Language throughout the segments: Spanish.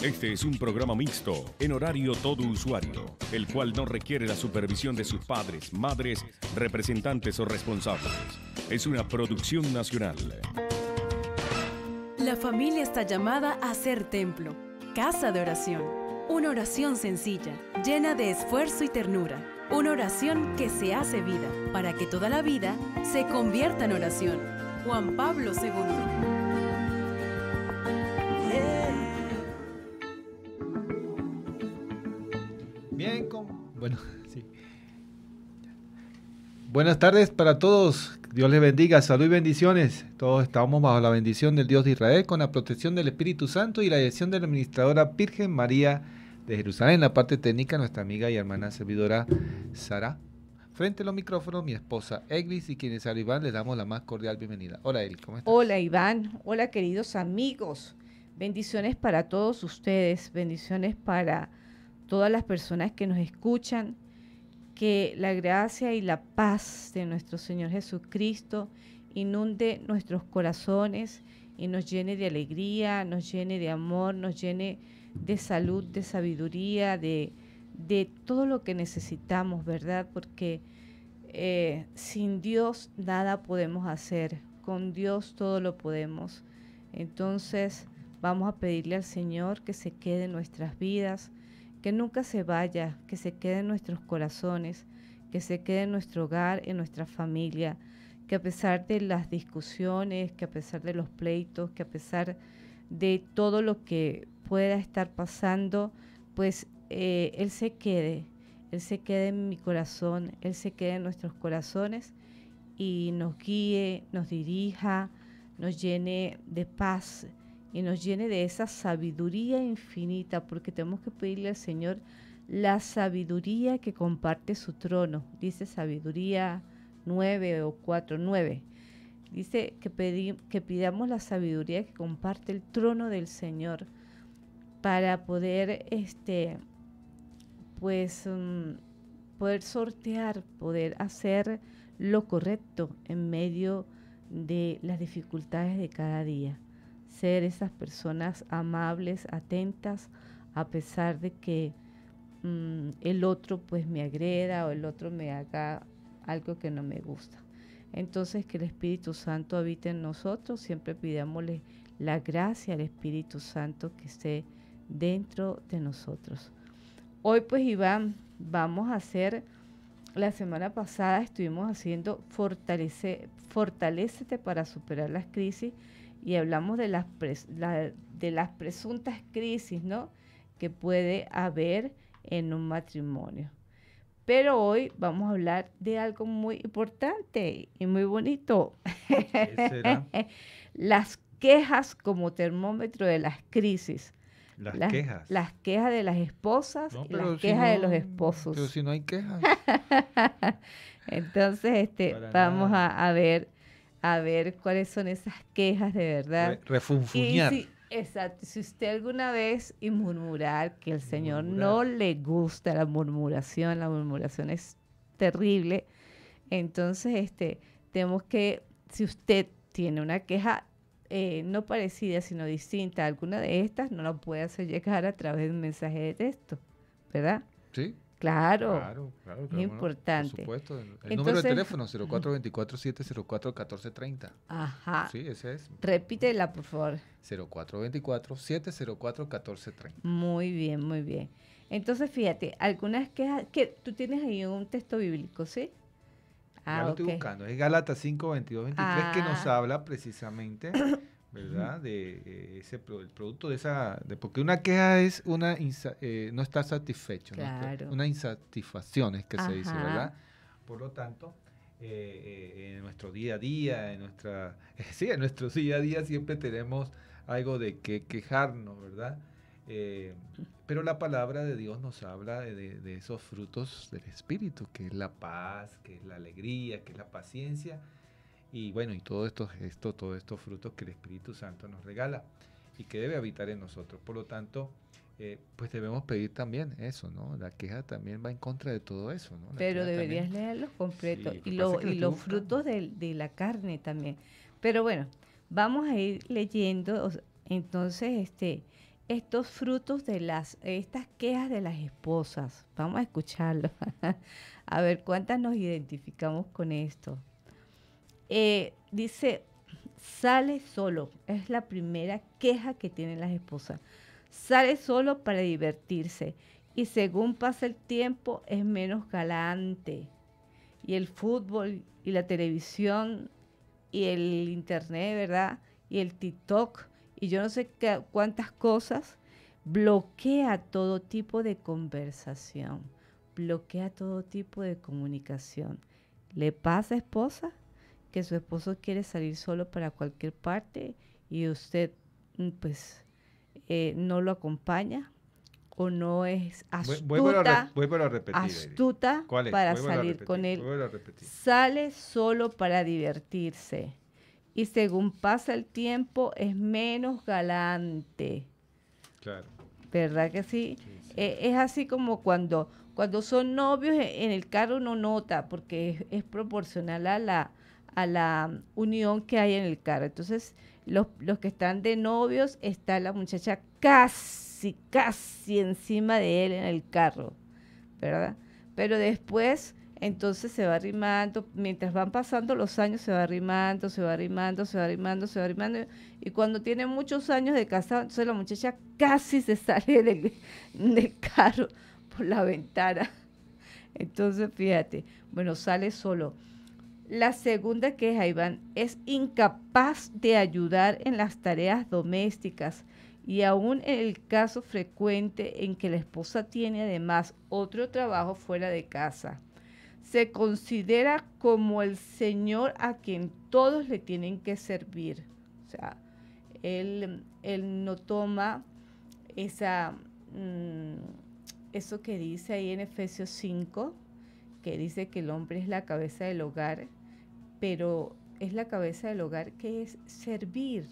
Este es un programa mixto, en horario todo usuario, el cual no requiere la supervisión de sus padres, madres, representantes o responsables. Es una producción nacional. La familia está llamada a ser templo, casa de oración. Una oración sencilla, llena de esfuerzo y ternura. Una oración que se hace vida, para que toda la vida se convierta en oración. Juan Pablo II. Buenas tardes para todos. Dios les bendiga. Salud y bendiciones. Todos estamos bajo la bendición del Dios de Israel con la protección del Espíritu Santo y la dirección de la administradora Virgen María de Jerusalén. En la parte técnica, nuestra amiga y hermana servidora Sara. Frente a los micrófonos, mi esposa Eglis y quienes a Iván les damos la más cordial bienvenida. Hola, Eli, ¿cómo estás? Hola, Iván. Hola, queridos amigos. Bendiciones para todos ustedes. Bendiciones para todas las personas que nos escuchan que la gracia y la paz de nuestro Señor Jesucristo inunde nuestros corazones y nos llene de alegría, nos llene de amor, nos llene de salud, de sabiduría, de, todo lo que necesitamos, ¿verdad? Porque eh, sin Dios nada podemos hacer, con Dios todo lo podemos. Entonces vamos a pedirle al Señor que se quede en nuestras vidas, que nunca se vaya, que se quede en nuestros corazones, que se quede en nuestro hogar, en nuestra familia, que a pesar de las discusiones, que a pesar de los pleitos, que a pesar de todo lo que pueda estar pasando, pues eh, Él se quede, Él se quede en mi corazón, Él se quede en nuestros corazones y nos guíe, nos dirija, nos llene de paz, y nos llene de esa sabiduría infinita, porque tenemos que pedirle al Señor la sabiduría que comparte su trono. Dice sabiduría 9 o 4, 9. Dice que, que pidamos la sabiduría que comparte el trono del Señor para poder, este, pues, mm, poder sortear, poder hacer lo correcto en medio de las dificultades de cada día ser esas personas amables, atentas, a pesar de que mm, el otro pues me agreda o el otro me haga algo que no me gusta. Entonces que el Espíritu Santo habite en nosotros, siempre pidámosle la gracia al Espíritu Santo que esté dentro de nosotros. Hoy pues Iván, vamos a hacer, la semana pasada estuvimos haciendo fortalece, fortalecete para superar las crisis y hablamos de las, de las presuntas crisis ¿no? que puede haber en un matrimonio. Pero hoy vamos a hablar de algo muy importante y muy bonito. ¿Qué las quejas como termómetro de las crisis. Las, quejas. Las quejas de las esposas y las quejas de los esposos. Pero si no hay quejas. Entonces, este, vamos a, a, ver a ver cuáles son esas quejas de verdad. refunfuñar. Si, exacto. Si usted alguna vez y murmurar que el Señor no le gusta la murmuración, la murmuración es terrible. Entonces, este, tenemos que, si usted tiene una queja, eh, no parecida, sino distinta, alguna de estas, no la puede hacer llegar a través de un mensaje de texto, ¿verdad? Sí. Claro, claro, claro, claro importante. Por supuesto. El número de teléfono 0424-704-1430. Ajá. Sí, ese es. Repítela, por favor. 0424-704-1430. Muy bien, muy bien. Entonces, fíjate, algunas quejas que tú tienes ahí un texto bíblico, ¿sí? Ah, ya lo estoy buscando. Es Gálatas 5, 22, 23 que nos ah. habla precisamente ¿verdad? De eh, ese el producto de esa, porque una queja es una eh, no está satisfecho, una insatisfacción es que se dice, ¿verdad? Por lo tanto, eh, en nuestro día a día, en nuestra, sí, en nuestro día a día siempre tenemos algo de que quejarnos, ¿verdad? pero la palabra de Dios nos habla de esos frutos del Espíritu, que es la paz, que es la alegría, que es la paciencia y bueno, y todo esto, esto, todos estos frutos que el Espíritu Santo nos regala y que debe habitar en nosotros. Por lo tanto, eh, pues debemos pedir también eso, ¿no? La queja también va en contra de todo eso, ¿no? Pero deberías leerlos completos y, los frutos de, la carne también. Pero bueno, vamos a ir leyendo, entonces, este, estos frutos de las, estas quejas de las esposas. Vamos a escucharlo a ver cuántas nos identificamos con esto. Eh, dice, sale solo. Es la primera queja que tienen las esposas. Sale solo para divertirse. Y según pasa el tiempo, es menos galante. Y el fútbol y la televisión y el internet, ¿verdad? Y el TikTok y yo no sé cuántas cosas bloquea todo tipo de conversación, bloquea todo tipo de comunicación. ¿Le pasa, esposa? que su esposo quiere salir solo para cualquier parte y usted mm, pues eh, no lo acompaña o no es astuta, para salir con él. Sale solo para divertirse y según pasa el tiempo es menos galante. Claro. ¿Verdad que sí? E-, es así como cuando, cuando son novios e-, en el carro uno nota porque es proporcional a la, a la unión que hay en el carro. Entonces, los, que están de novios, está la muchacha casi, casi encima de él en el carro, ¿verdad? Pero después, entonces se va arrimando, mientras van pasando los años, se va arrimando, se va arrimando, se va arrimando, se va arrimando. Y cuando tiene muchos años de casado, entonces la muchacha casi se sale del, del carro por la ventana. Entonces, fíjate, bueno, sale solo. La segunda queja, Iván, es incapaz de ayudar en las tareas domésticas y aún en el caso frecuente en que la esposa tiene además otro trabajo fuera de casa. Se considera como el Señor a quien todos le tienen que servir. O sea, él, no toma esa, mm, eso que dice ahí en Efesios 5, que dice que el hombre es la cabeza del hogar pero es la cabeza del hogar que es servir,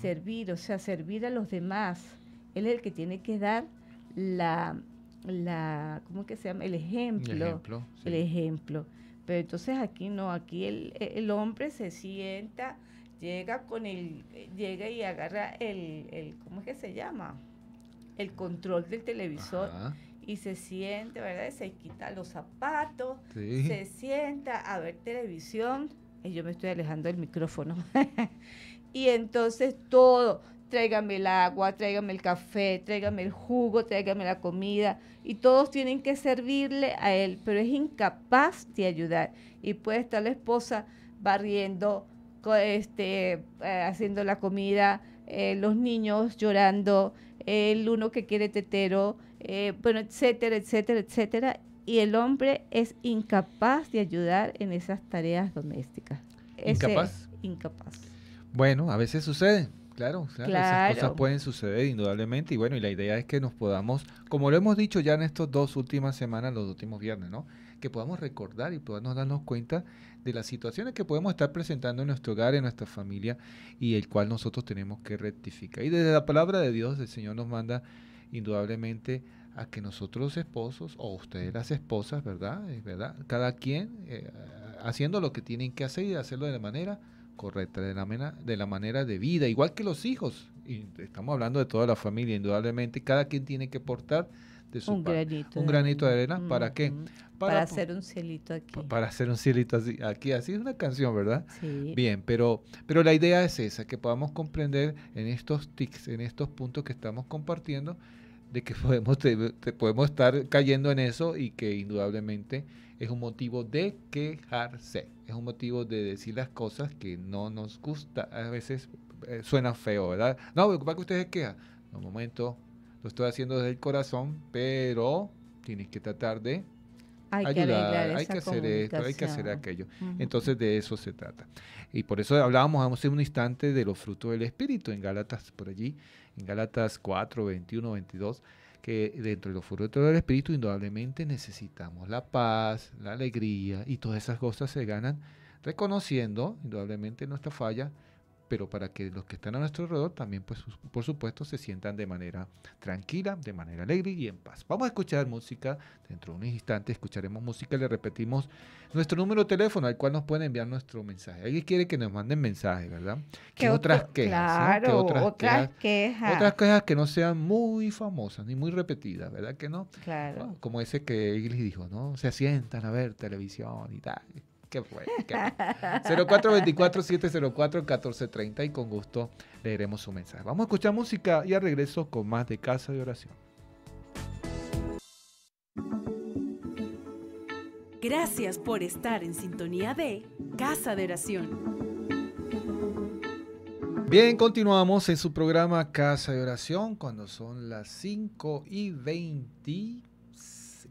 servir, o sea, servir a los demás. Él es el que tiene que dar la, la ¿cómo que se llama? El ejemplo. El ejemplo. Pero entonces aquí no, aquí el, hombre se sienta, llega con el, llega y agarra el, el ¿cómo es que se llama? El control del televisor y se siente, ¿verdad? Se quita los zapatos, se sienta a ver televisión. Y yo me estoy alejando del micrófono. y entonces todo, tráigame el agua, tráigame el café, tráigame el jugo, tráigame la comida. Y todos tienen que servirle a él, pero es incapaz de ayudar. Y puede estar la esposa barriendo, este, eh, haciendo la comida, eh, los niños llorando, el uno que quiere tetero, eh, bueno, etcétera, etcétera, etcétera. Y el hombre es incapaz de ayudar en esas tareas domésticas. ¿Incapaz? incapaz. Bueno, a veces sucede. Claro, claro, claro, esas cosas pueden suceder indudablemente y bueno, y la idea es que nos podamos, como lo hemos dicho ya en estas dos últimas semanas, los últimos viernes, ¿no? Que podamos recordar y podamos darnos cuenta de las situaciones que podemos estar presentando en nuestro hogar, en nuestra familia y el cual nosotros tenemos que rectificar. Y desde la palabra de Dios el Señor nos manda indudablemente a que nosotros esposos o ustedes las esposas, ¿verdad? ¿Es ¿verdad? Cada quien eh, haciendo lo que tienen que hacer y hacerlo de la manera correcta, de la, manera, de la manera vida, igual que los hijos. Y estamos hablando de toda la familia, indudablemente cada quien tiene que portar un Granito un de granito de arena. ¿Para mm, qué? Mm. Para, hacer un cielito aquí. Para hacer un cielito así, aquí, así es una canción, ¿verdad? Sí. Bien, pero, pero la idea es esa, que podamos comprender en estos tics, en estos puntos que estamos compartiendo, de que podemos, podemos estar cayendo en eso y que indudablemente es un motivo de quejarse, es un motivo de decir las cosas que no nos gusta. A veces eh, suena feo, ¿verdad? No, preocupa que usted se ustedes quejan. un momento, lo estoy haciendo desde el corazón, pero tienes que tratar de hay ayudar, que hay que hacer esto, hay que hacer aquello. Entonces de eso se trata. Y por eso hablábamos hace un instante de los frutos del Espíritu en Gálatas, por allí, en Gálatas 4, 21, 22, que dentro de los frutos del Espíritu indudablemente necesitamos la paz, la alegría y todas esas cosas se ganan reconociendo indudablemente nuestra falla, pero para que los que están a nuestro alrededor también, pues, por supuesto, se sientan de manera tranquila, de manera alegre y en paz. Vamos a escuchar música. Dentro de unos instantes escucharemos música. Le repetimos nuestro número de teléfono al cual nos pueden enviar nuestro mensaje. Alguien quiere que nos manden mensaje, ¿verdad? ¿eh? Que otras quejas? Claro, otras, quejas, Otras quejas que no sean muy famosas ni muy repetidas, ¿verdad que no? Claro. como ese que les dijo, ¿no? Se sientan a ver televisión y tal. Qué bueno. 0424-704-1430 y con gusto leeremos su mensaje. Vamos a escuchar música y al regreso con más de Casa de Oración. Gracias por estar en sintonía de Casa de Oración. Bien, continuamos en su programa Casa de Oración cuando son las 5 y 20.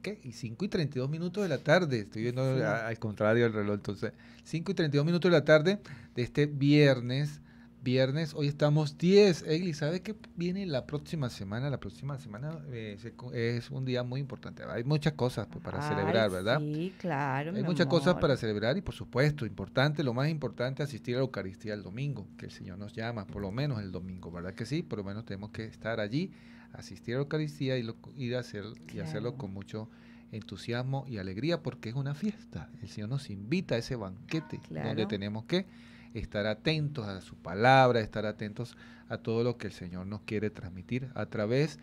¿qué? Y 5 y 32 minutos de la tarde, estoy viendo al contrario el reloj, entonces 5 y 32 minutos de la tarde de este viernes, viernes, hoy estamos 10, Egli, ¿sabe qué viene la próxima semana? La próxima semana eh, es un día muy importante, hay muchas cosas pues, para celebrar, ¿verdad? Sí, claro. Hay muchas cosas para celebrar y por supuesto, importante, lo más importante, asistir a la Eucaristía el domingo, que el Señor nos llama, por lo menos el domingo, ¿verdad que sí? Por lo menos tenemos que estar allí asistir a la Eucaristía y, hacerlo con mucho entusiasmo y alegría porque es una fiesta. El Señor nos invita a ese banquete donde tenemos que estar atentos a su palabra, estar atentos a todo lo que el Señor nos quiere transmitir a través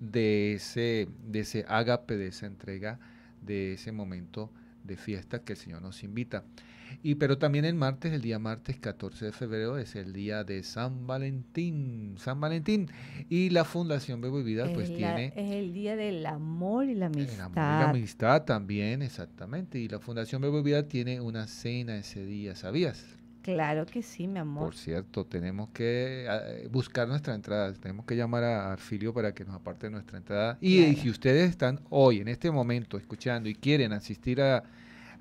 de ese, de ese ágape, de esa entrega, de ese momento de fiesta que el Señor nos invita. Y pero también el martes, el día martes 14 de febrero es el día de San Valentín, San Valentín y la Fundación Bebo y Vida pues tiene es el día del amor y la amistad. El amor y la amistad también, exactamente, y la Fundación Bebo y Vida tiene una cena ese día, ¿sabías? Claro que sí, mi amor. Por cierto, tenemos que ah, buscar nuestra entrada. Tenemos que llamar a Arfilio para que nos aparte nuestra entrada. y si ustedes están hoy, en este momento, escuchando y quieren asistir a,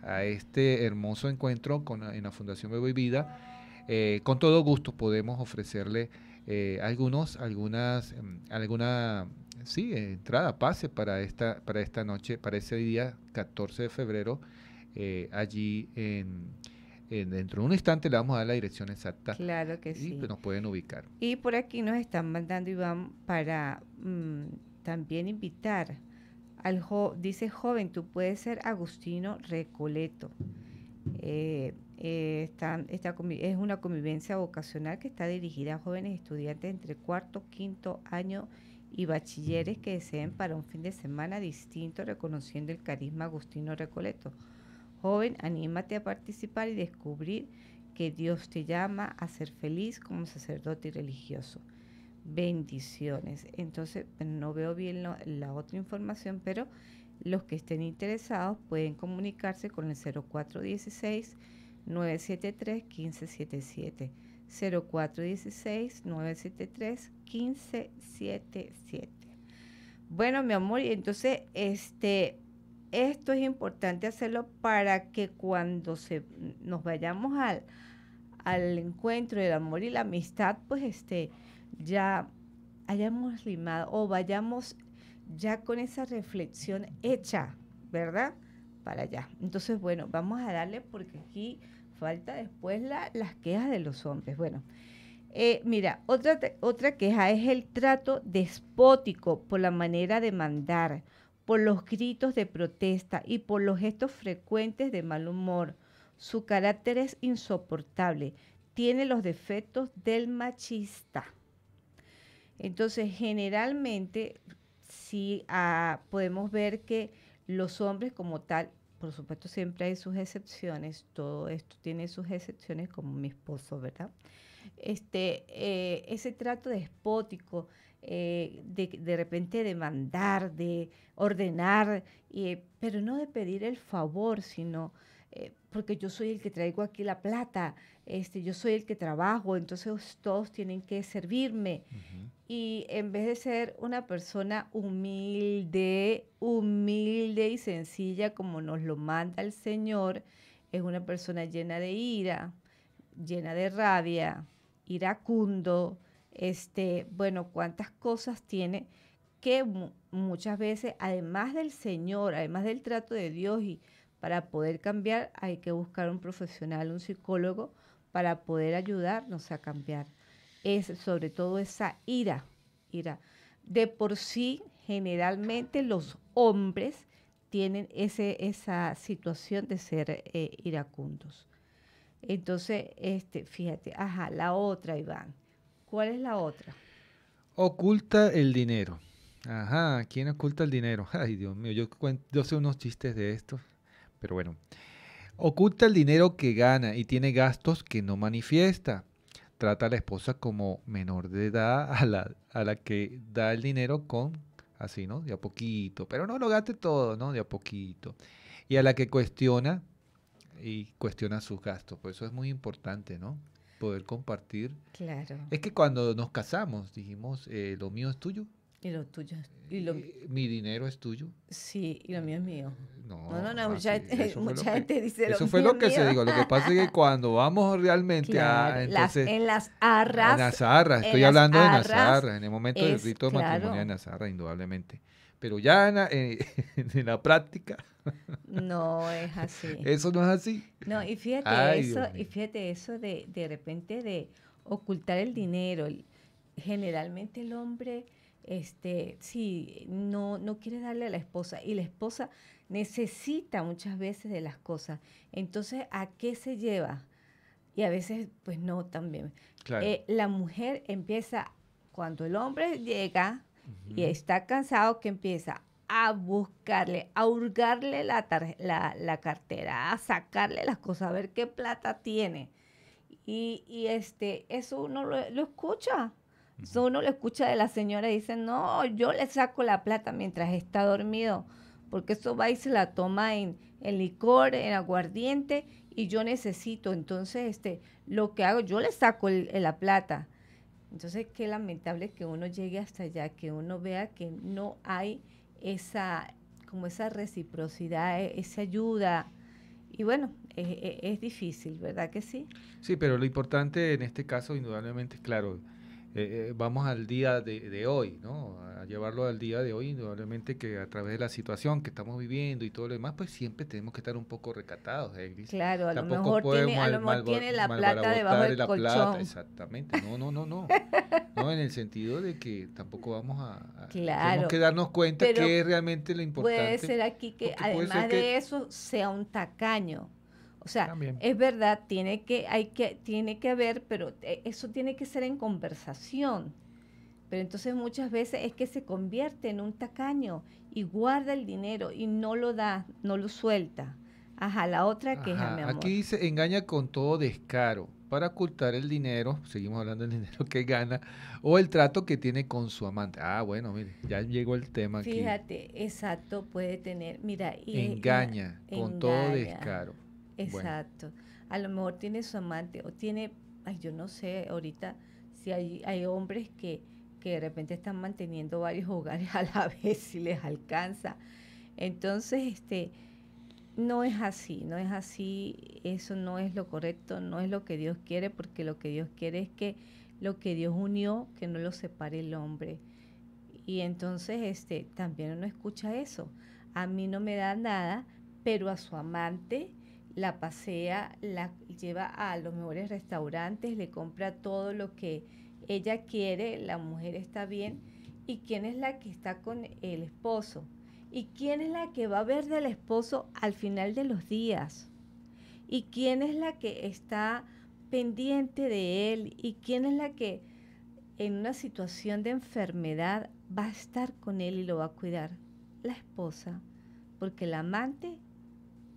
a este hermoso encuentro con, en la Fundación Bebo y Vida. Eh, con todo gusto podemos ofrecerle eh, algunos, algunas, em, alguna sí, entrada, pase para esta, para esta noche, para ese día 14 de febrero, eh, allí dentro de un instante le vamos a dar la dirección exacta. Claro que y sí. nos pueden ubicar. Y por aquí nos están mandando, Iván, para mm, también invitar dice, joven, tú puedes ser Agustino Recoleto. Eh, eh, es una convivencia vocacional que está dirigida a jóvenes estudiantes entre cuarto, quinto año y bachilleres que deseen para un fin de semana distinto reconociendo el carisma Agustino Recoleto. Joven, anímate a participar y descubrir que Dios te llama a ser feliz como sacerdote y religioso bendiciones. Entonces, no veo bien la otra información, pero los que estén interesados pueden comunicarse con el 0416 973 1577. 0416 973 1577. Bueno, mi amor, y entonces este esto es importante hacerlo para que cuando se, nos vayamos al, al encuentro del amor y la amistad, pues este, ya hayamos limado o vayamos ya con esa reflexión hecha, ¿verdad? Para allá. Entonces, bueno, vamos a darle porque aquí falta después las quejas de los hombres. Bueno, eh, mira, otra, otra queja es el trato despótico por la manera de mandar, por los gritos de protesta y por los gestos frecuentes de mal humor. Su carácter es insoportable, tiene los defectos del machista. Entonces, generalmente, sí ah, podemos ver que los hombres como tal, por supuesto siempre hay sus excepciones, todo esto tiene sus excepciones como mi esposo, ¿verdad? Este, eh, ese trato despótico, eh, de, de, repente de mandar, de ordenar, eh, pero no de pedir el favor, sino porque yo soy el que traigo aquí la plata, este, yo soy el que trabajo, entonces todos tienen que servirme. Y en vez de ser una persona humilde, humilde y sencilla como nos lo manda el Señor, es una persona llena de ira, llena de rabia, iracundo, este, bueno, cuántas cosas tiene que muchas veces, además del Señor, además del trato de Dios y para poder cambiar hay que buscar un profesional, un psicólogo, para poder ayudarnos a cambiar. Es sobre todo esa ira, ira. De por sí, generalmente los hombres tienen ese, esa situación de ser eh, iracundos. Entonces, este, fíjate, ajá, la otra, Iván. ¿Cuál es la otra? Oculta el dinero. Ajá, ¿quién oculta el dinero? Ay, Dios mío, yo, yo sé unos chistes de esto. Pero bueno. Oculta el dinero que gana y tiene gastos que no manifiesta. Trata a la esposa como menor de edad a la, a la que da el dinero con así, ¿no? De a poquito. Pero no lo gaste todo, ¿no? De a poquito. Y a la que cuestiona y cuestiona sus gastos. Por eso es muy importante, ¿no? Poder compartir. Claro. Es que cuando nos casamos dijimos, eh, lo mío es tuyo ¿Y lo tuyo? Eh, eh, ¿Mi dinero es tuyo? Sí, y lo mío es mío. No, no, no, mucha, gente, dice lo Eso fue lo que se dijo. Lo que pasa es que cuando vamos realmente a... en las arras. En las arras, estoy hablando de arras. en el momento del rito de matrimonio de Nazarra, indudablemente. Pero ya en la, eh, en, la, práctica... No es así. Eso no es así. No, y fíjate eso, y fíjate eso de, de repente de ocultar el dinero. Generalmente el hombre este, sí, no, no quiere darle a la esposa y la esposa necesita muchas veces de las cosas. Entonces, ¿a qué se lleva? Y a veces, pues no, también. Eh, la mujer empieza, cuando el hombre llega y está cansado, que empieza a buscarle, a hurgarle la, la, cartera, a sacarle las cosas, a ver qué plata tiene. Y, y este, eso uno lo escucha uno lo escucha de la señora y dice, no, yo le saco la plata mientras está dormido, porque eso va y se la toma en, el licor, en aguardiente, y yo necesito. Entonces, este, lo que hago, yo le saco la plata. Entonces, qué lamentable que uno llegue hasta allá, que uno vea que no hay esa, como esa reciprocidad, e, esa ayuda. Y bueno, e, e, es, difícil, ¿verdad que sí? Sí, pero lo importante en este caso, indudablemente, es claro, eh, eh, vamos al día de, hoy, ¿no? A llevarlo al día de hoy, indudablemente que a través de la situación que estamos viviendo y todo lo demás, pues siempre tenemos que estar un poco recatados, ¿eh, Claro, a lo mejor tiene, la plata debajo exactamente, no, no, no, no. no, en el sentido de que tampoco vamos a... claro. Tenemos que darnos cuenta que es realmente lo importante. Puede ser aquí que además de eso sea un tacaño o sea, es verdad, tiene que, hay que, tiene que haber, pero eh, eso tiene que ser en conversación. Pero entonces muchas veces es que se convierte en un tacaño y guarda el dinero y no lo da, no lo suelta. Ajá, la otra que mi amor. Aquí dice, engaña con todo descaro para ocultar el dinero, seguimos hablando del dinero que gana, o el trato que tiene con su amante. Ah, bueno, mire, ya llegó el tema Fíjate, aquí. Fíjate, exacto, puede tener, mira. Y, engaña, con todo descaro. Exacto. A lo mejor tiene su amante o tiene, ay, yo no sé, ahorita si hay, hay hombres que, que de repente están manteniendo varios hogares a la vez si les alcanza. Entonces, este, no es así, no es así, eso no es lo correcto, no es lo que Dios quiere, porque lo que Dios quiere es que lo que Dios unió, que no lo separe el hombre. Y entonces, este, también uno escucha eso. A mí no me da nada, pero a su amante la pasea, la lleva a los mejores restaurantes, le compra todo lo que ella quiere, la mujer está bien. ¿Y quién es la que está con el esposo? ¿Y quién es la que va a ver del esposo al final de los días? ¿Y quién es la que está pendiente de él? ¿Y quién es la que en una situación de enfermedad va a estar con él y lo va a cuidar? La esposa, porque la amante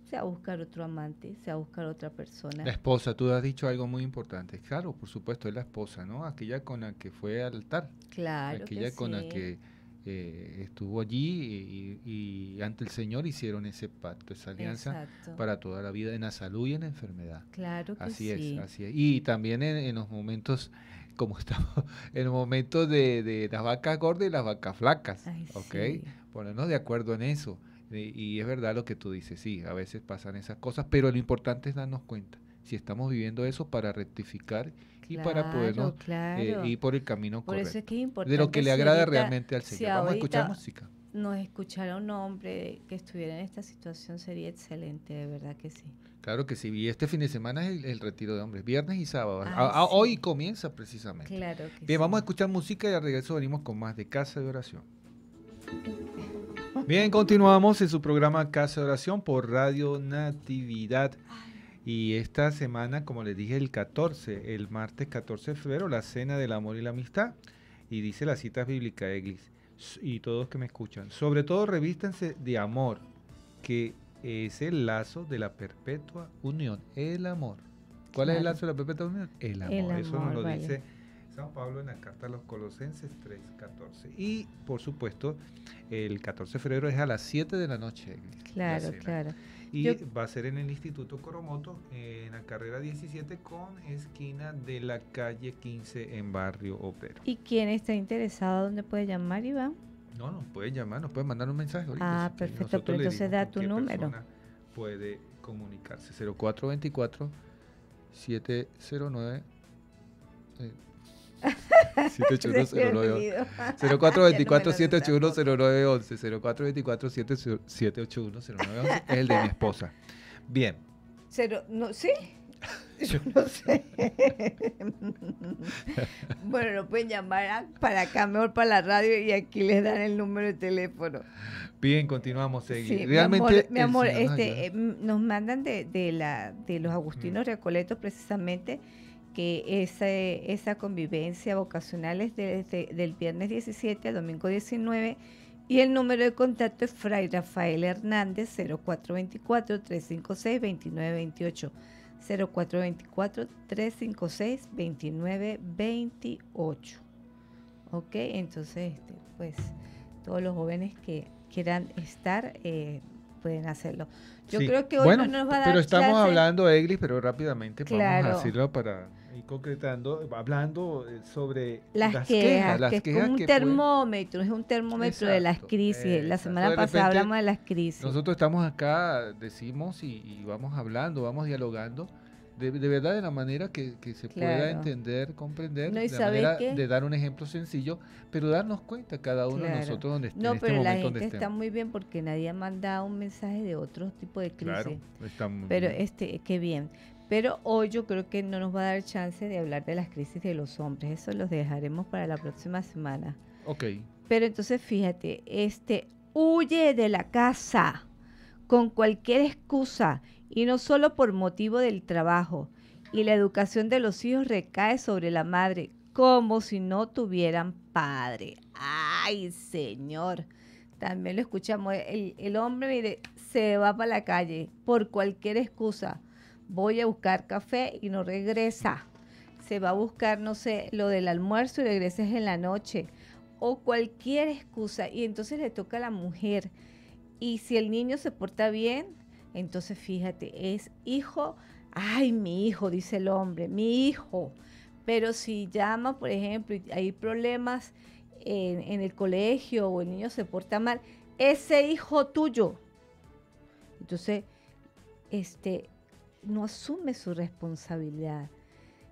se a buscar otro amante, se a buscar otra persona. La esposa, tú has dicho algo muy importante. Claro, por supuesto, es la esposa, ¿no? Aquella con la que fue al altar. Claro. Aquella con la que eh, estuvo allí y, ante el Señor hicieron ese pacto, esa alianza para toda la vida, en la salud y en la enfermedad. Claro que así Es, así es. Y también en, los momentos como estamos en los momentos de, de, las vacas gordas y las vacas flacas, okay ¿ok? Ponernos de acuerdo en eso. Eh, y es verdad lo que tú dices, sí, a veces pasan esas cosas, pero lo importante es darnos cuenta si estamos viviendo eso para rectificar y para podernos eh, ir por el camino por Eso es que es importante de lo que le agrada realmente al Señor. Vamos a escuchar música. Nos escuchara un hombre que estuviera en esta situación sería excelente, de verdad que sí. Claro que sí, y este fin de semana es el, retiro de hombres, viernes y sábado. Ah, ah, ah, hoy comienza precisamente. Bien, vamos a escuchar música y al regreso venimos con más de Casa de Oración. Bien, continuamos en su programa Casa de Oración por Radio Natividad. Y esta semana, como les dije, el 14, el martes 14 de febrero, la Cena del Amor y la Amistad. Y dice la cita de Eglis, y todos que me escuchan. Sobre todo, revístanse de amor, que es el lazo de la perpetua unión, el amor. ¿Cuál es el lazo de la perpetua unión? El amor. Eso nos lo dice San Pablo en la carta a los Colosenses 3.14. Y por supuesto, el 14 de febrero es a las 7 de la noche. Claro, claro. Y va a ser en el Instituto Coromoto, en la carrera 17 con esquina de la calle 15 en Barrio Opero ¿Y quién está interesado, dónde puede llamar, Iván? No, nos puede llamar, nos puede mandar un mensaje Ah, perfecto, pero entonces da tu número. Puede comunicarse 0424 709 eh, 7810911. 0424-781-0911. 0424-781-0911 es el de mi esposa. Bien. Cero, no, ¿Sí? Yo no sé. bueno, lo pueden llamar para acá, mejor para la radio, y aquí les dan el número de teléfono. Bien, continuamos. seguir Mi amor, este, eh, mm, nos mandan de, la, de los mm. Agustinos Recoletos precisamente que esa convivencia vocacional es desde el del viernes 17 a domingo 19 y el número de contacto es Fray Rafael Hernández 0424-356-2928. 0424-356-2928. Ok, entonces, este, pues todos los jóvenes que quieran estar eh, pueden hacerlo. Yo creo que hoy bueno, no nos va a dar Pero estamos hablando, Eglis, pero rápidamente claro. vamos a decirlo para ir concretando, hablando eh, sobre las, quejas, que es un termómetro, es un termómetro de las crisis. La semana pasada hablamos de las crisis. Nosotros estamos acá, decimos y vamos hablando, vamos dialogando de, verdad de la manera que, que se pueda entender, comprender, de, la manera de dar un ejemplo sencillo, pero darnos cuenta cada uno de nosotros donde estamos. No, este pero la gente está muy bien porque nadie ha mandado un mensaje de otro tipo de crisis. Claro, está muy pero este, qué bien. Pero hoy yo creo que no nos va a dar chance de hablar de las crisis de los hombres. Eso los dejaremos para la próxima semana. Ok. Pero entonces fíjate, este huye de la casa con cualquier excusa y no solo por motivo del trabajo, y la educación de los hijos recae sobre la madre, como si no tuvieran padre. ¡Ay, Señor! También lo escuchamos. El, hombre, se va para la calle por cualquier excusa. Voy a buscar café y no regresa. Se va a buscar, no sé, lo del almuerzo y regresa en la noche. O cualquier excusa. Y entonces le toca a la mujer. Y si el niño se porta bien, entonces fíjate, es hijo, ay, mi hijo, dice el hombre, mi hijo. Pero si llama, por ejemplo, y hay problemas en, el colegio o el niño se porta mal, ese hijo tuyo. Entonces, este, no asume su responsabilidad.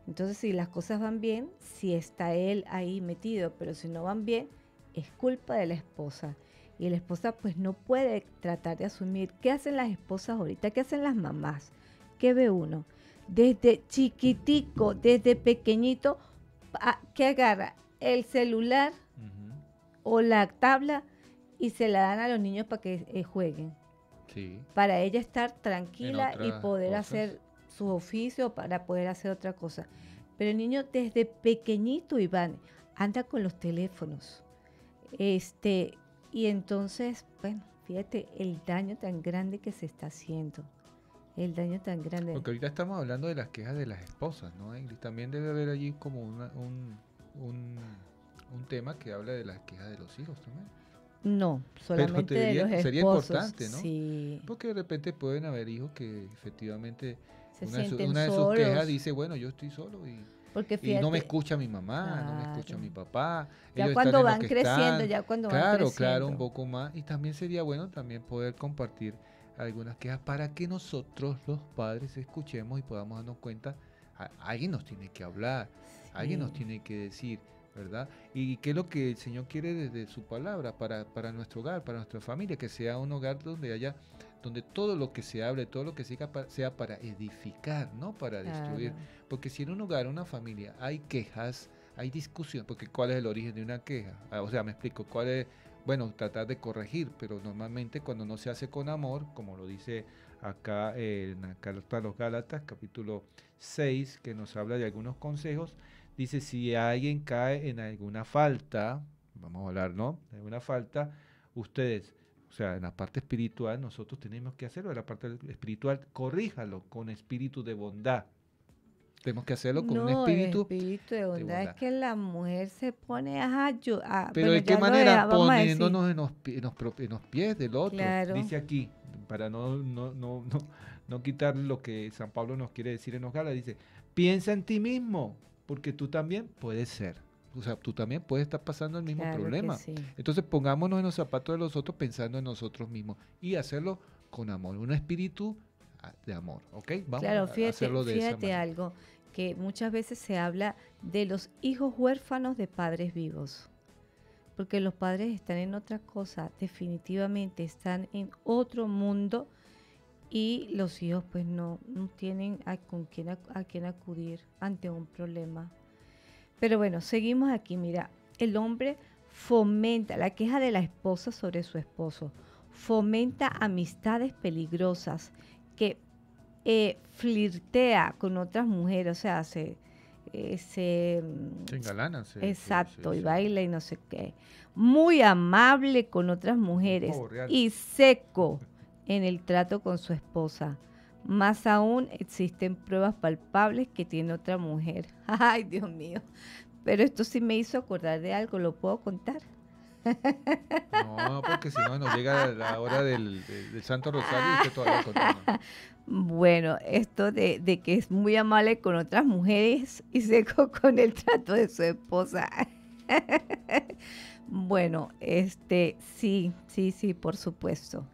Entonces, si las cosas van bien, si está él ahí metido, pero si no van bien, es culpa de la esposa y la esposa pues no puede tratar de asumir. ¿Qué hacen las esposas ahorita? ¿Qué hacen las mamás? ¿Qué ve uno? Desde chiquitico, desde pequeñito, ¿qué agarra? El celular o la tabla y se la dan a los niños para que eh, jueguen. Para ella estar tranquila y poder hacer su oficio, para poder hacer otra cosa. Pero el niño desde pequeñito, Iván, anda con los teléfonos. Este, y entonces, bueno, fíjate el daño tan grande que se está haciendo. El daño tan grande. Porque ahorita estamos hablando de las quejas de las esposas, ¿no? Y también debe haber allí como un, un, tema que habla de las quejas de los hijos también. No, pues, pues, solamente de los esposos. Sería importante, ¿no? Sí. Porque de repente pueden haber hijos que efectivamente una, de, una de sus quejas dice, bueno, yo estoy solo y porque no me escucha mi mamá, no me escucha mi papá. Ya cuando van creciendo, ya cuando claro, van creciendo. Claro, claro, un poco más. Y también sería bueno también poder compartir algunas quejas para que nosotros los padres escuchemos y podamos darnos cuenta. alguien nos tiene que hablar, alguien nos tiene que decir, ¿verdad? Y qué es lo que el Señor quiere desde su palabra para, para nuestro hogar, para nuestra familia, que sea un hogar donde haya donde todo lo que se hable, todo lo que se diga sea para edificar, no para destruir. Porque si en un hogar, una familia, hay quejas, hay discusión, porque ¿cuál es el origen de una queja? Ah, o sea, me explico, ¿cuál es? Bueno, tratar de corregir, pero normalmente cuando no se hace con amor, como lo dice acá eh, en la Carta los Gálatas, capítulo 6, que nos habla de algunos consejos, dice, si alguien cae en alguna falta, vamos a hablar, ¿no? De alguna falta, ustedes o sea, en la parte espiritual nosotros tenemos que hacerlo, en la parte espiritual corríjalo con espíritu de bondad. Tenemos que hacerlo con un espíritu, el espíritu de, bondad, Es que la mujer se pone ah, a ayudar. Pero, ¿de qué manera? Poniéndonos en los, pies del otro. Dice aquí, para no, no, quitar lo que San Pablo nos quiere decir en los dice, piensa en ti mismo, porque tú también puedes ser o sea, tú también puedes estar pasando el mismo problema. Entonces pongámonos en los zapatos de los otros pensando en nosotros mismos y hacerlo con amor, un espíritu ah, de amor, ¿ok? Vamos claro, fíjate, a de algo, que muchas veces se habla de los hijos huérfanos de padres vivos, porque los padres están en otra cosa, definitivamente están en otro mundo y los hijos pues no, tienen a, con quién, a quién acudir ante un problema. Pero bueno, seguimos aquí. Mira, el hombre fomenta la queja de la esposa sobre su esposo, fomenta amistades peligrosas que eh, flirtea con otras mujeres, o sea, se... ese, eh, se, mm, sí, Exacto, y baila y no sé qué. Muy amable con otras mujeres y seco en el trato con su esposa. Más aún existen pruebas palpables que tiene otra mujer. Ay, Dios mío. Pero esto sí me hizo acordar de algo, ¿lo puedo contar? No, porque si no nos llega la hora del, Santo Rosario y usted todavía Bueno, esto de, de, que es muy amable con otras mujeres y seco con el trato de su esposa. Bueno, este, sí, sí, sí, por supuesto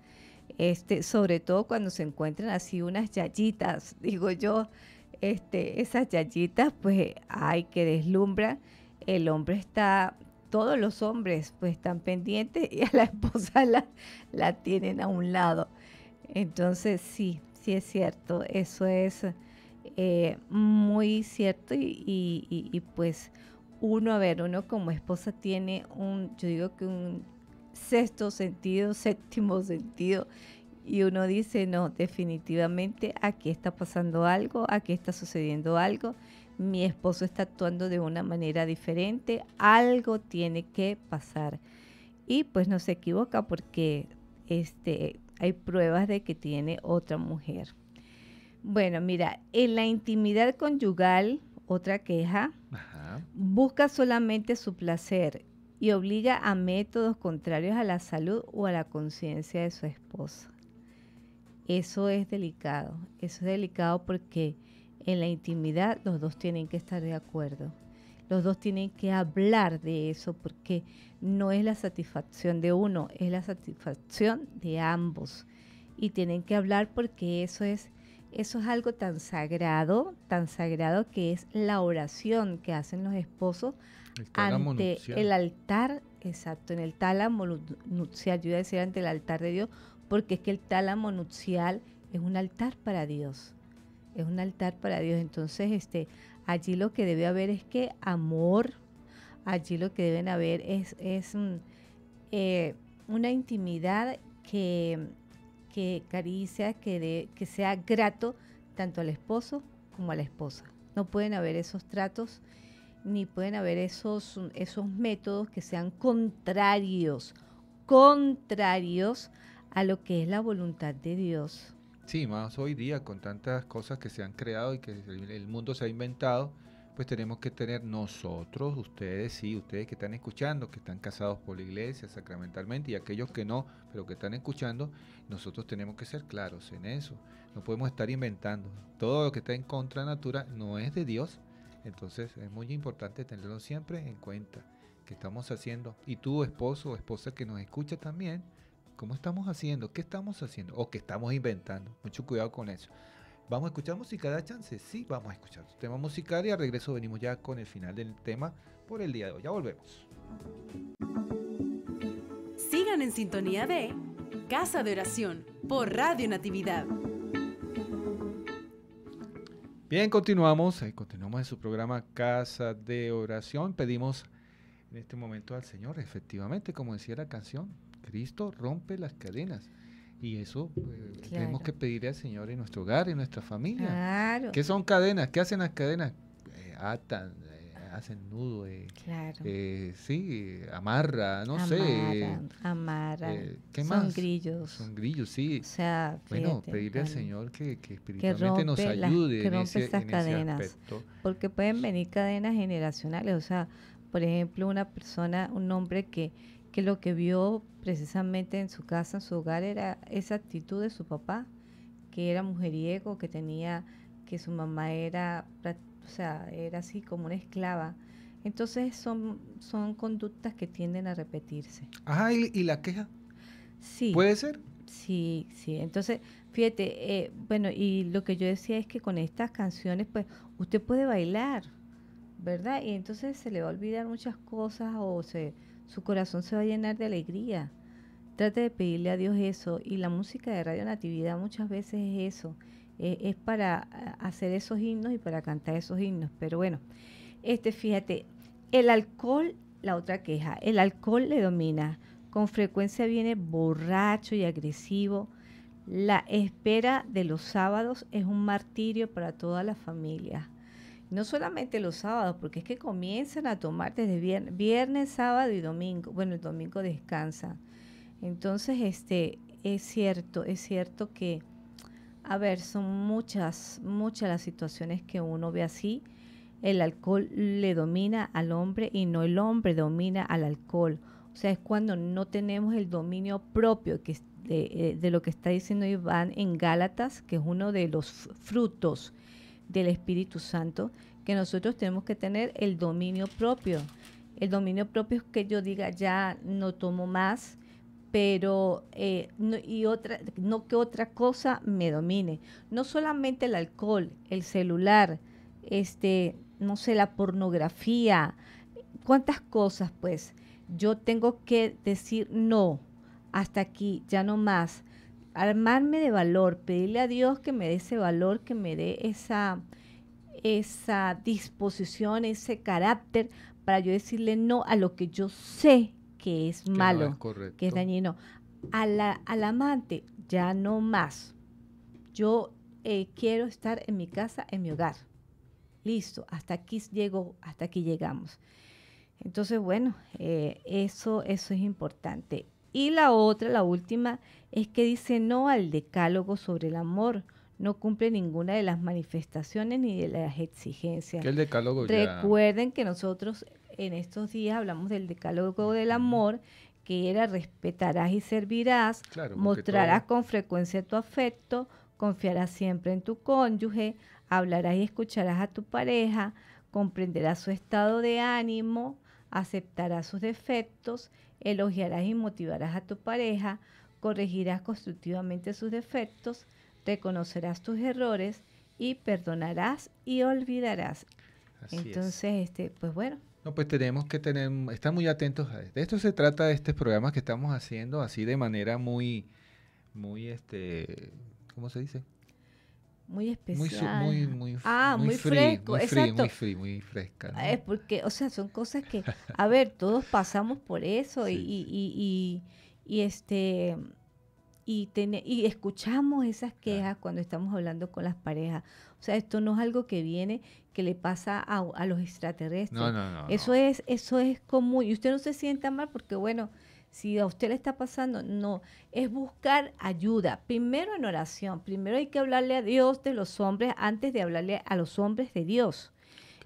este, sobre todo cuando se encuentran así unas yallitas digo yo, este, esas yayitas, pues hay que deslumbra El hombre está, todos los hombres pues están pendientes y a la esposa la, la tienen a un lado. Entonces sí, sí es cierto, eso es eh, muy cierto y, y pues uno, a ver, uno como esposa tiene un, yo digo que un sexto sentido, séptimo sentido, y uno dice, no, definitivamente aquí está pasando algo, aquí está sucediendo algo, mi esposo está actuando de una manera diferente, algo tiene que pasar. Y pues no se equivoca porque este, hay pruebas de que tiene otra mujer. Bueno, mira, en la intimidad conyugal, otra queja, busca solamente su placer y obliga a métodos contrarios a la salud o a la conciencia de su esposa. Eso es delicado, eso es delicado porque en la intimidad los dos tienen que estar de acuerdo, los dos tienen que hablar de eso porque no es la satisfacción de uno, es la satisfacción de ambos y tienen que hablar porque eso es eso es algo tan sagrado, tan sagrado que es la oración que hacen los esposos ante el altar, exacto, en el tálamo nupcial, yo a decir ante el altar de Dios, porque es que el tálamo nupcial es un altar para Dios, es un altar para Dios. Entonces, este, allí lo que debe haber es que amor, allí lo que deben haber es, es mm, eh, una intimidad que, que caricia, que, que sea grato tanto al esposo como a la esposa. No pueden haber esos tratos ni pueden haber esos, esos métodos que sean contrarios, contrarios a lo que es la voluntad de Dios. Sí, más hoy día con tantas cosas que se han creado y que el mundo se ha inventado, pues tenemos que tener nosotros, ustedes, sí, ustedes que están escuchando, que están casados por la iglesia sacramentalmente y aquellos que no, pero que están escuchando, nosotros tenemos que ser claros en eso. No podemos estar inventando. Todo lo que está en contra de natura no es de Dios entonces es muy importante tenerlo siempre en cuenta, que estamos haciendo. Y tu esposo o esposa que nos escucha también, ¿cómo estamos haciendo? ¿Qué estamos haciendo? ¿O qué estamos inventando? Mucho cuidado con eso. ¿Vamos a escuchar música? ¿Da chance? Sí, vamos a escuchar tema musical y al regreso venimos ya con el final del tema por el día de hoy. Ya volvemos. Sigan en sintonía de Casa de Oración por Radio Natividad. Bien, continuamos, eh, continuamos en su programa Casa de Oración. Pedimos en este momento al Señor, efectivamente, como decía la canción, Cristo rompe las cadenas. Y eso eh, tenemos que pedirle al Señor en nuestro hogar, en nuestra familia. ¿Qué son cadenas? ¿Qué hacen las cadenas? Eh, atan, hacen nudo, eh, claro. Eh, sí, amarra, no sé. Amarra, eh, son grillos. Son grillos, sí. O sea, bueno, pedirle al Señor que, espiritualmente nos ayude que en estas cadenas, Porque pueden venir cadenas generacionales, o sea, por ejemplo, una persona, un hombre que, que lo que vio precisamente en su casa, en su hogar, era esa actitud de su papá, que era mujeriego, que tenía que su mamá era prácticamente o sea, era así como una esclava. Entonces son, son conductas que tienden a repetirse. Ajá, ¿y, la queja? Sí. ¿Puede ser? Sí, sí. Entonces, fíjate, eh, bueno, y lo que yo decía es que con estas canciones, pues, usted puede bailar, ¿verdad? Y entonces se le va a olvidar muchas cosas o se, su corazón se va a llenar de alegría. Trate de pedirle a Dios eso. Y la música de Radio Natividad muchas veces es eso. Eh, es para eh, hacer esos himnos y para cantar esos himnos. Pero bueno, este, fíjate, el alcohol, la otra queja, el alcohol le domina. Con frecuencia viene borracho y agresivo. La espera de los sábados es un martirio para toda la familia. No solamente los sábados, porque es que comienzan a tomar desde viernes, sábado y domingo. Bueno, el domingo descansa. Entonces, este, es cierto, es cierto que a ver, son muchas, muchas las situaciones que uno ve así. El alcohol le domina al hombre y no el hombre domina al alcohol. O sea, es cuando no tenemos el dominio propio que, de, eh, de lo que está diciendo Iván en Gálatas, que es uno de los frutos del Espíritu Santo, que nosotros tenemos que tener el dominio propio. El dominio propio es que yo diga, ya no tomo más, pero eh, y otra, no que otra cosa me domine. No solamente el alcohol, el celular, este, no sé, la pornografía, cuántas cosas, pues. Yo tengo que decir no, hasta aquí, ya no más. Armarme de valor, pedirle a Dios que me dé ese valor, que me dé esa, esa disposición, ese carácter para yo decirle no a lo que yo sé que es malo, que es dañino. A la, al amante, ya no más. Yo eh, quiero estar en mi casa, en mi hogar. Listo, hasta aquí llego, hasta aquí llegamos. Entonces, bueno, eh, eso, eso es importante. Y la otra, la última, es que dice no al decálogo sobre el amor. No cumple ninguna de las manifestaciones ni de las exigencias. El decálogo Recuerden que nosotros en estos días hablamos del decálogo del amor, que era respetarás y servirás, mostrarás con frecuencia tu afecto, confiarás siempre en tu cónyuge, hablarás y escucharás a tu pareja, comprenderás su estado de ánimo, aceptarás sus defectos, elogiarás y motivarás a tu pareja, corregirás constructivamente sus defectos, reconocerás tus errores y perdonarás y olvidarás. Entonces, este, pues bueno, pues tenemos que tener, estar muy atentos a esto. De esto se trata de este programa que estamos haciendo así de manera muy, muy, este, ¿cómo se dice? Muy especial. Muy, muy, ah, fresco, muy Muy, muy fresca. Es porque, o sea, son cosas que, a ver, todos pasamos por eso y, y, este, y, escuchamos esas quejas cuando estamos hablando con las parejas. O sea, esto no es algo que viene, que le pasa a, los extraterrestres. No, no, no. Eso, Es, eso es común. Y usted no se sienta mal porque, bueno, si a usted le está pasando, no. Es buscar ayuda. Primero en oración. Primero hay que hablarle a Dios de los hombres antes de hablarle a los hombres de Dios.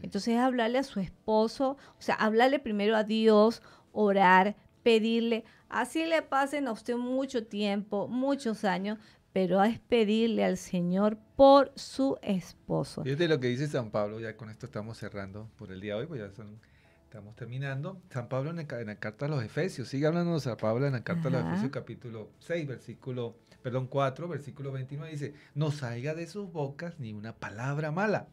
Entonces, hablarle a su esposo, o sea, hablarle primero a Dios, orar, pedirle, así le pasen a usted mucho tiempo, muchos años, pero a pedirle al Señor por su esposo. Fíjate lo que dice San Pablo, ya con esto estamos cerrando por el día de hoy, pues ya estamos terminando. San Pablo en la, carta a los Efesios, sigue hablando San Pablo en la carta a los Efesios capítulo 6, versículo, perdón, 4, versículo 29, dice, no salga de sus bocas ni una palabra mala,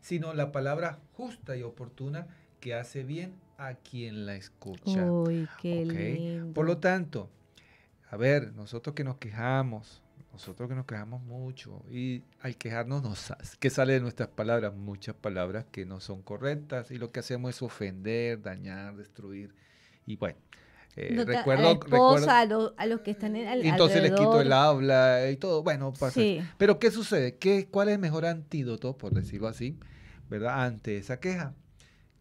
sino la palabra justa y oportuna que hace bien a quien la escucha. Por lo tanto, a ver, nosotros que nos quejamos, nosotros que nos quejamos mucho y al quejarnos nos que sale de nuestras palabras muchas palabras que no son correctas y lo que hacemos es ofender, dañar, destruir y bueno. Eh, recuerdo, a, a, los, que están en, entonces les quito el habla y todo bueno pasa pero qué sucede ¿Qué, cuál es el mejor antídoto por decirlo así verdad ante esa queja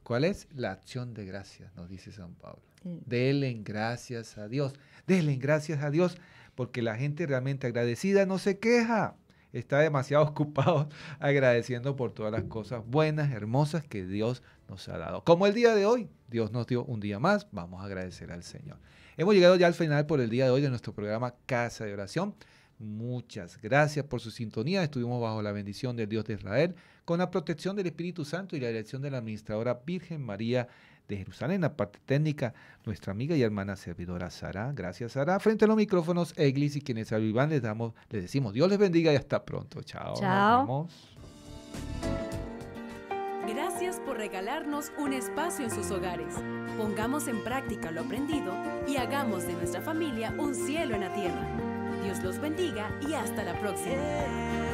¿Cuál es? La acción de gracias, nos dice San Pablo. Delen gracias a Dios. Denle gracias a Dios, porque la gente realmente agradecida no se queja. Está demasiado ocupado agradeciendo por todas las cosas buenas, hermosas que Dios nos ha dado. Como el día de hoy, Dios nos dio un día más, vamos a agradecer al Señor. Hemos llegado ya al final por el día de hoy de nuestro programa Casa de Oración. Muchas gracias por su sintonía. Estuvimos bajo la bendición del Dios de Israel, con la protección del Espíritu Santo y la dirección de la administradora Virgen María de Jerusalén. La parte técnica, nuestra amiga y hermana servidora Sara. Gracias, Sara. Frente a los micrófonos, Eglis y quienes salvan les, damos, les decimos Dios les bendiga y hasta pronto. Chao. Chao. Gracias por regalarnos un espacio en sus hogares. Pongamos en práctica lo aprendido y hagamos de nuestra familia un cielo en la tierra. Dios los bendiga y hasta la próxima.